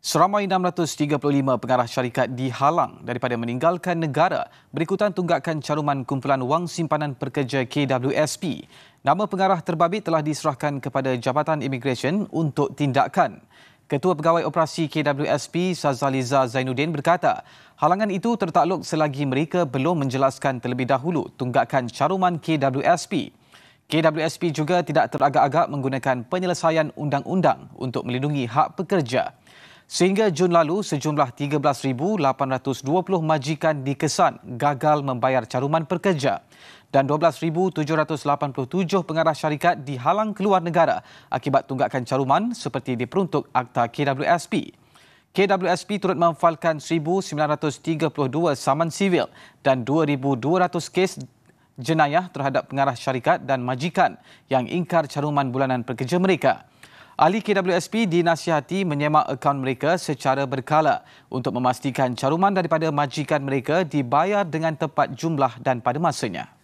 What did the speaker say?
Seramai 635 pengarah syarikat dihalang daripada meninggalkan negara berikutan tunggakan caruman kumpulan wang simpanan pekerja KWSP. Nama pengarah terbabit telah diserahkan kepada Jabatan imigresen untuk tindakan. Ketua Pegawai Operasi KWSP Sazaliza Zainuddin berkata, halangan itu tertakluk selagi mereka belum menjelaskan terlebih dahulu tunggakan caruman KWSP. KWSP juga tidak teragak-agak menggunakan penyelesaian undang-undang untuk melindungi hak pekerja. Sehingga Jun lalu, sejumlah 13,820 majikan dikesan gagal membayar caruman pekerja dan 12,787 pengarah syarikat dihalang keluar negara akibat tunggakan caruman seperti diperuntuk Akta KWSP. KWSP turut memfalkan 1,932 saman sivil dan 2,200 kes jenayah terhadap pengarah syarikat dan majikan yang ingkar caruman bulanan pekerja mereka. Ahli KWSP dinasihati menyemak akaun mereka secara berkala untuk memastikan caruman daripada majikan mereka dibayar dengan tepat jumlah dan pada masanya.